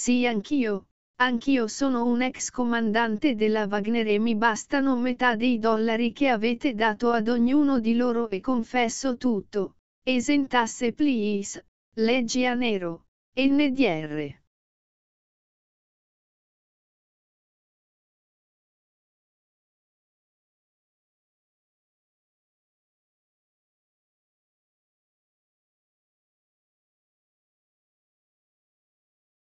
Sì, anch'io, anch'io sono un ex comandante della Wagner e mi bastano metà dei dollari che avete dato ad ognuno di loro e confesso tutto. Esentasse please, leggi a nero, NDR.